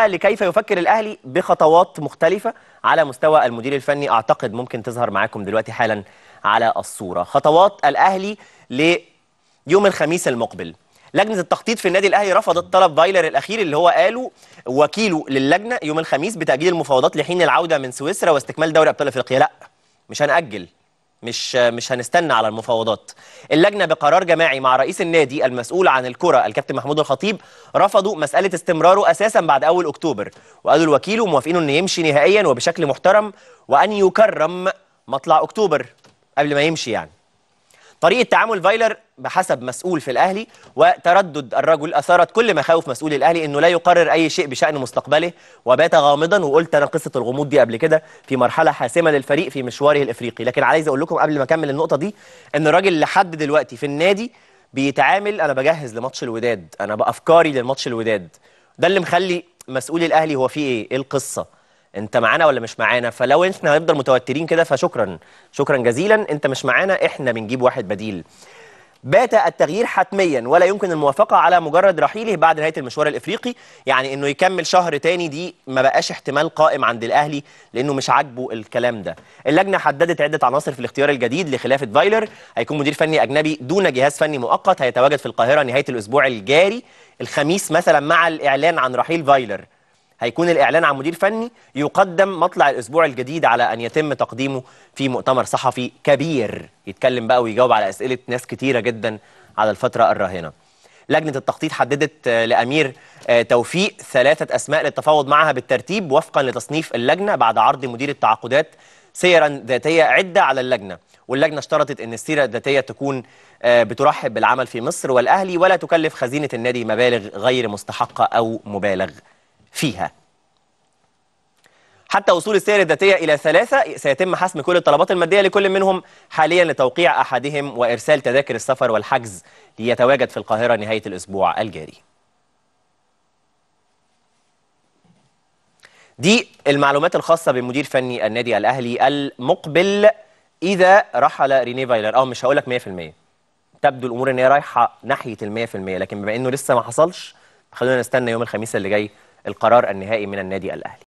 بقى لكيف يفكر الاهلي بخطوات مختلفه على مستوى المدير الفني اعتقد ممكن تظهر معاكم دلوقتي حالا على الصوره خطوات الاهلي ليوم الخميس المقبل لجنه التخطيط في النادي الاهلي رفضت طلب فايلر الاخير اللي هو قاله وكيله للجنه يوم الخميس بتاجيل المفاوضات لحين العوده من سويسرا واستكمال دوري ابطال افريقيا لا مش هنأجل مش مش هنستنى على المفاوضات اللجنه بقرار جماعي مع رئيس النادي المسؤول عن الكره الكابتن محمود الخطيب رفضوا مساله استمراره اساسا بعد اول اكتوبر وقالوا الوكيل موافقين انه يمشي نهائيا وبشكل محترم وان يكرم مطلع اكتوبر قبل ما يمشي يعني طريقه تعامل فايلر بحسب مسؤول في الاهلي وتردد الرجل اثارت كل مخاوف مسؤول الاهلي انه لا يقرر اي شيء بشان مستقبله وبات غامضا وقلت انا قصه الغموض دي قبل كده في مرحله حاسمه للفريق في مشواره الافريقي لكن عايز اقول لكم قبل ما اكمل النقطه دي ان الراجل لحد دلوقتي في النادي بيتعامل انا بجهز لماتش الوداد انا بافكاري للماتش الوداد ده اللي مخلي مسؤول الاهلي هو فيه ايه ايه القصه انت معانا ولا مش معانا فلو احنا هنفضل متوترين كده فشكرا شكرا جزيلا انت مش معانا احنا بنجيب واحد بديل بات التغيير حتميا ولا يمكن الموافقه على مجرد رحيله بعد نهايه المشوار الافريقي يعني انه يكمل شهر تاني دي ما بقاش احتمال قائم عند الاهلي لانه مش عاجبه الكلام ده اللجنه حددت عده عناصر في الاختيار الجديد لخلافه فايلر هيكون مدير فني اجنبي دون جهاز فني مؤقت هيتواجد في القاهره نهايه الاسبوع الجاري الخميس مثلا مع الاعلان عن رحيل فايلر هيكون الإعلان عن مدير فني يقدم مطلع الأسبوع الجديد على أن يتم تقديمه في مؤتمر صحفي كبير يتكلم بقى ويجاوب على أسئلة ناس كتيرة جدا على الفترة الراهنة لجنة التخطيط حددت آه، لأمير آه، توفيق ثلاثة أسماء للتفاوض معها بالترتيب وفقا لتصنيف اللجنة بعد عرض مدير التعاقدات سيرا ذاتية عدة على اللجنة واللجنة اشترطت أن السيرة الذاتية تكون آه، بترحب بالعمل في مصر والأهلي ولا تكلف خزينة النادي مبالغ غير مستحقة أو مبالغ فيها حتى وصول السير الذاتية إلى ثلاثة سيتم حسم كل الطلبات المادية لكل منهم حاليا لتوقيع أحدهم وإرسال تذاكر السفر والحجز ليتواجد في القاهرة نهاية الأسبوع الجاري دي المعلومات الخاصة بمدير فني النادي الأهلي المقبل إذا رحل ريني فايلر أو مش هقول لك 100% تبدو الأمور إن هي رايحة ناحية ال 100% لكن بما إنه لسه ما حصلش خلونا نستنى يوم الخميس اللي جاي القرار النهائي من النادي الأهلي